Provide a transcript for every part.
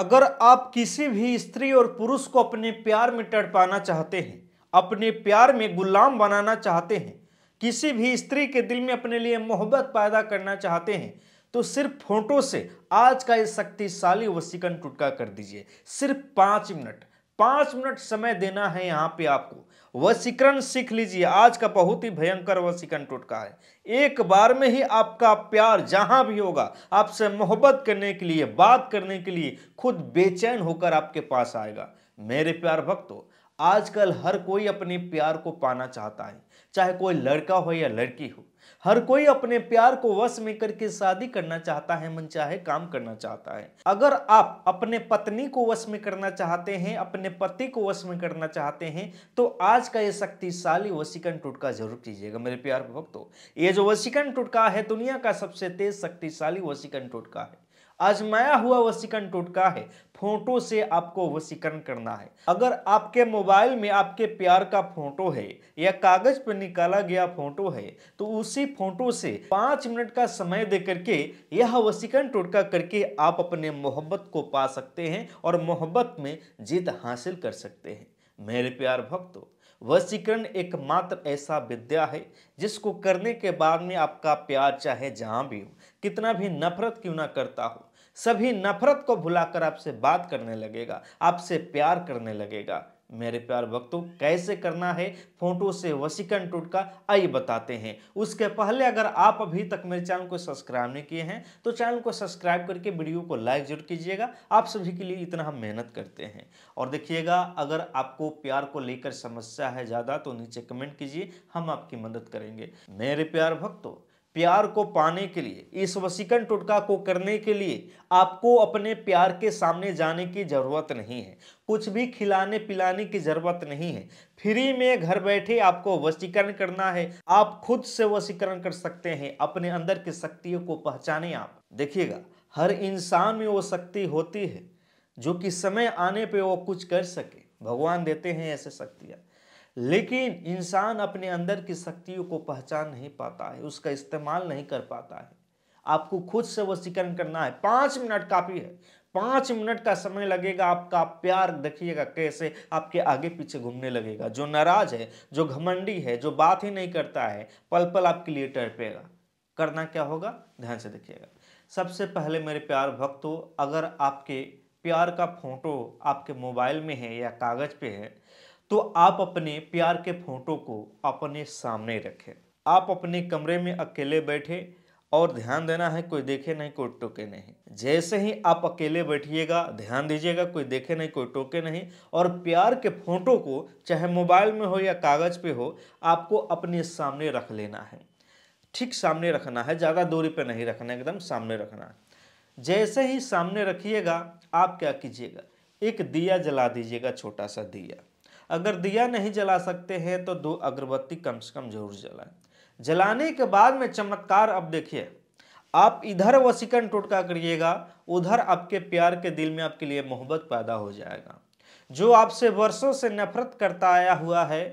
अगर आप किसी भी स्त्री और पुरुष को अपने प्यार में तड़पाना चाहते हैं अपने प्यार में गुलाम बनाना चाहते हैं किसी भी स्त्री के दिल में अपने लिए मोहब्बत पैदा करना चाहते हैं तो सिर्फ फोटो से आज का ये शक्तिशाली वसीकन टुटका कर दीजिए सिर्फ पाँच मिनट पाँच मिनट समय देना है यहाँ पे आपको वसीकरण सीख लीजिए आज का बहुत ही भयंकर वसीकरण टोटका है एक बार में ही आपका प्यार जहाँ भी होगा आपसे मोहब्बत करने के लिए बात करने के लिए खुद बेचैन होकर आपके पास आएगा मेरे प्यार भक्तों आजकल हर कोई अपने प्यार को पाना चाहता है चाहे कोई लड़का हो या लड़की हो हर कोई अपने प्यार को वश में करके शादी करना चाहता है मन चाहे काम करना चाहता है अगर आप अपने पत्नी को वश में करना चाहते हैं अपने पति को वश में करना चाहते हैं तो आज का ये शक्तिशाली वसीकरण टुटका जरूर कीजिएगा मेरे प्यार भक्तों ये जो वसीकरण टुटका है दुनिया का सबसे तेज शक्तिशाली वसीकरण टुटका है आजमाया हुआ वसीकरण टोटका है फोटो से आपको वसीकरण करना है अगर आपके मोबाइल में आपके प्यार का फोटो है या कागज पर निकाला गया फोटो है तो उसी फोटो से पाँच मिनट का समय दे करके यह वसीकरण टोटका करके आप अपने मोहब्बत को पा सकते हैं और मोहब्बत में जीत हासिल कर सकते हैं मेरे प्यार भक्तों वशीकरण एकमात्र ऐसा विद्या है जिसको करने के बाद में आपका प्यार चाहे जहाँ भी हो कितना भी नफरत क्यों ना करता हो सभी नफरत को भुलाकर आपसे बात करने लगेगा आपसे प्यार करने लगेगा मेरे प्यार भक्तों कैसे करना है फोटो से वसीकरण टूटका आई आइए बताते हैं उसके पहले अगर आप अभी तक मेरे चैनल को सब्सक्राइब नहीं किए हैं तो चैनल को सब्सक्राइब करके वीडियो को लाइक जरूर कीजिएगा आप सभी के लिए इतना हम मेहनत करते हैं और देखिएगा अगर आपको प्यार को लेकर समस्या है ज़्यादा तो नीचे कमेंट कीजिए हम आपकी मदद करेंगे मेरे प्यार भक्तों प्यार को पाने के लिए इस वसीकरण टोटका को करने के लिए आपको अपने प्यार के सामने जाने की ज़रूरत नहीं है कुछ भी खिलाने पिलाने की ज़रूरत नहीं है फ्री में घर बैठे आपको वसीकरण करना है आप खुद से वसीकरण कर सकते हैं अपने अंदर की शक्तियों को पहचाने आप देखिएगा हर इंसान में वो शक्ति होती है जो कि समय आने पर वो कुछ कर सके भगवान देते हैं ऐसे शक्तियाँ लेकिन इंसान अपने अंदर की शक्तियों को पहचान नहीं पाता है उसका इस्तेमाल नहीं कर पाता है आपको खुद से वसीकरण करना है पाँच मिनट काफ़ी है पाँच मिनट का समय लगेगा आपका प्यार देखिएगा कैसे आपके आगे पीछे घूमने लगेगा जो नाराज है जो घमंडी है जो बात ही नहीं करता है पल पल आपके लिए टरपेगा करना क्या होगा ध्यान से देखिएगा सबसे पहले मेरे प्यार भक्तों अगर आपके प्यार का फोटो आपके मोबाइल में है या कागज़ पे है तो आप अपने प्यार के फोटो को अपने सामने रखें आप अपने कमरे में अकेले बैठे और ध्यान देना है कोई देखे नहीं कोई टोके नहीं जैसे ही आप अकेले बैठिएगा ध्यान दीजिएगा कोई देखे नहीं कोई टोके नहीं और प्यार के फोटो को चाहे मोबाइल में हो या कागज़ पे हो आपको अपने सामने रख लेना है ठीक सामने रखना है ज़्यादा दूरी पे नहीं रखना एकदम सामने रखना है जैसे ही सामने रखिएगा आप क्या कीजिएगा एक दिया जला दीजिएगा छोटा सा दिया अगर दिया नहीं जला सकते हैं तो दो अगरबत्ती कम से कम जरूर जलाएं जलाने के बाद में चमत्कार अब देखिए आप इधर वसीकरण टोटका करिएगा उधर आपके प्यार के दिल में आपके लिए मोहब्बत पैदा हो जाएगा जो आपसे वर्षों से नफरत करता आया हुआ है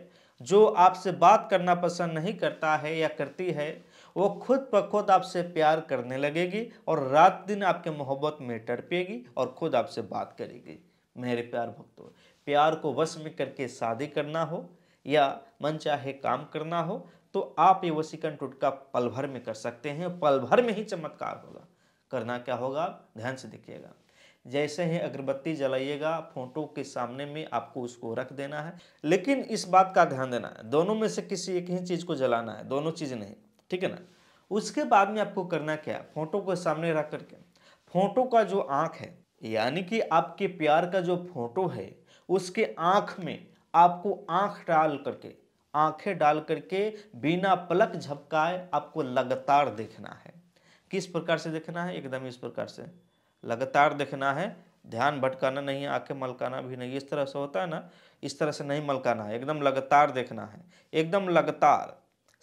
जो आपसे बात करना पसंद नहीं करता है या करती है वो खुद ब खुद आपसे प्यार करने लगेगी और रात दिन आपके मोहब्बत में टड़पेगी और खुद आपसे बात करेगी मेरे प्यार भक्तों प्यार को वश में करके शादी करना हो या मन चाहे काम करना हो तो आप ये वसीकरण टोटका पल भर में कर सकते हैं पल भर में ही चमत्कार होगा करना क्या होगा ध्यान से देखिएगा जैसे ही अगरबत्ती जलाइएगा फोटो के सामने में आपको उसको रख देना है लेकिन इस बात का ध्यान देना है दोनों में से किसी एक ही चीज़ को जलाना है दोनों चीज़ नहीं ठीक है ना उसके बाद में आपको करना क्या है फोटो के सामने रख करके फोटो का जो आँख है यानी कि आपके प्यार का जो फोटो है उसके आँख में आपको आँख डाल करके आँखें डाल करके बिना पलक झपकाए आपको लगातार देखना है किस प्रकार से देखना है एकदम इस प्रकार से लगातार देखना है ध्यान भटकाना नहीं है आंखें मलकाना भी नहीं इस तरह से होता है ना इस तरह से नहीं मलकाना है एकदम लगातार देखना है एकदम लगातार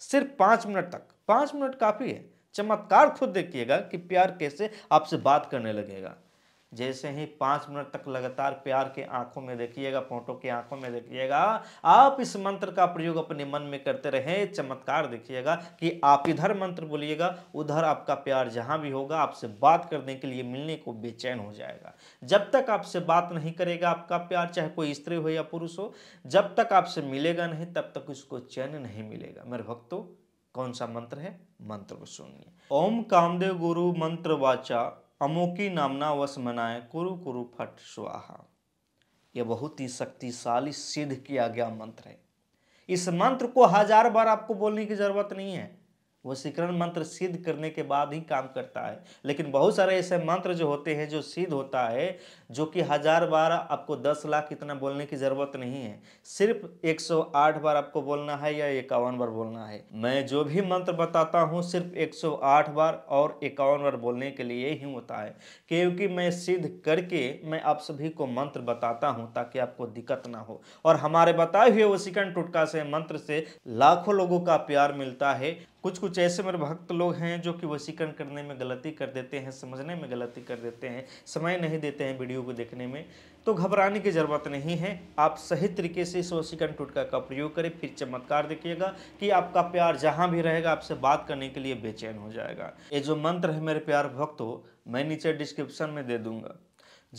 सिर्फ पाँच मिनट तक पाँच मिनट काफ़ी है चमत्कार खुद देखिएगा कि प्यार कैसे आपसे बात करने लगेगा जैसे ही पांच मिनट तक लगातार प्यार के आंखों में देखिएगा फोटो के आंखों में देखिएगा आप इस मंत्र का प्रयोग अपने मन में करते रहें चमत्कार देखिएगा कि आप इधर मंत्र बोलिएगा उधर आपका प्यार जहाँ भी होगा आपसे बात करने के लिए मिलने को बेचैन हो जाएगा जब तक आपसे बात नहीं करेगा आपका प्यार चाहे कोई स्त्री हो या पुरुष हो जब तक आपसे मिलेगा नहीं तब तक उसको चैन नहीं मिलेगा मेरे भक्तों कौन सा मंत्र है मंत्र को सुनिए ओम कामदेव गुरु मंत्र वाचा अमोकी नामना वश मनाए कुरु कुरु फट स्वाहा यह बहुत ही शक्तिशाली सिद्ध किया गया मंत्र है इस मंत्र को हजार बार आपको बोलने की जरूरत नहीं है वो सिकरण मंत्र सिद्ध करने के बाद ही काम करता है लेकिन बहुत सारे ऐसे मंत्र जो होते हैं जो सिद्ध होता है जो कि हज़ार बार आपको दस लाख इतना बोलने की ज़रूरत नहीं है सिर्फ एक सौ आठ बार आपको बोलना है या इक्यावन बार बोलना है मैं जो भी मंत्र बताता हूँ सिर्फ एक सौ आठ बार और इक्यावन बार बोलने के लिए ही होता है क्योंकि मैं सिद्ध करके मैं आप सभी को मंत्र बताता हूँ ताकि आपको दिक्कत ना हो और हमारे बताए हुए वो वसीकरण टुटका से मंत्र से लाखों लोगों का प्यार मिलता है कुछ कुछ ऐसे मेरे भक्त लोग हैं जो कि वसीकरण करने में गलती कर देते हैं समझने में गलती कर देते हैं समय नहीं देते हैं वीडियो को देखने में तो घबराने की ज़रूरत नहीं है आप सही तरीके से इस वसीकरण टुटका का प्रयोग करें फिर चमत्कार देखिएगा कि आपका प्यार जहाँ भी रहेगा आपसे बात करने के लिए बेचैन हो जाएगा ये जो मंत्र है मेरे प्यार भक्त हो मैं नीचे डिस्क्रिप्शन में दे दूँगा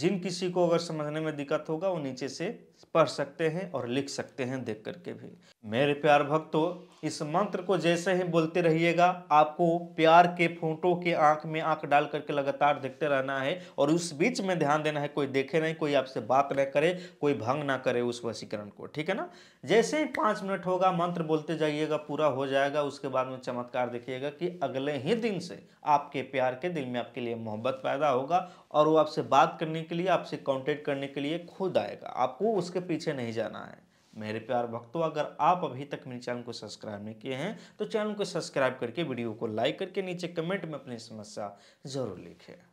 जिन किसी को अगर समझने में दिक्कत होगा वो नीचे से पढ़ सकते हैं और लिख सकते हैं देख करके भी मेरे प्यार भक्तों इस मंत्र को जैसे ही बोलते रहिएगा आपको प्यार के फोटो के आंख में आंख डाल करके लगातार देखते रहना है और उस बीच में ध्यान देना है कोई देखे नहीं कोई आपसे बात न करे कोई भंग ना करे उस वशीकरण को ठीक है ना जैसे ही पाँच मिनट होगा मंत्र बोलते जाइएगा पूरा हो जाएगा उसके बाद में चमत्कार देखिएगा कि अगले ही दिन से आपके प्यार के दिल में आपके लिए मोहब्बत पैदा होगा और वो आपसे बात करने के लिए आपसे कॉन्टेक्ट करने के लिए खुद आएगा आपको उस उसके पीछे नहीं जाना है मेरे प्यार भक्तों अगर आप अभी तक मेरे चैनल को सब्सक्राइब नहीं किए हैं तो चैनल को सब्सक्राइब करके वीडियो को लाइक करके नीचे कमेंट में अपनी समस्या ज़रूर लिखें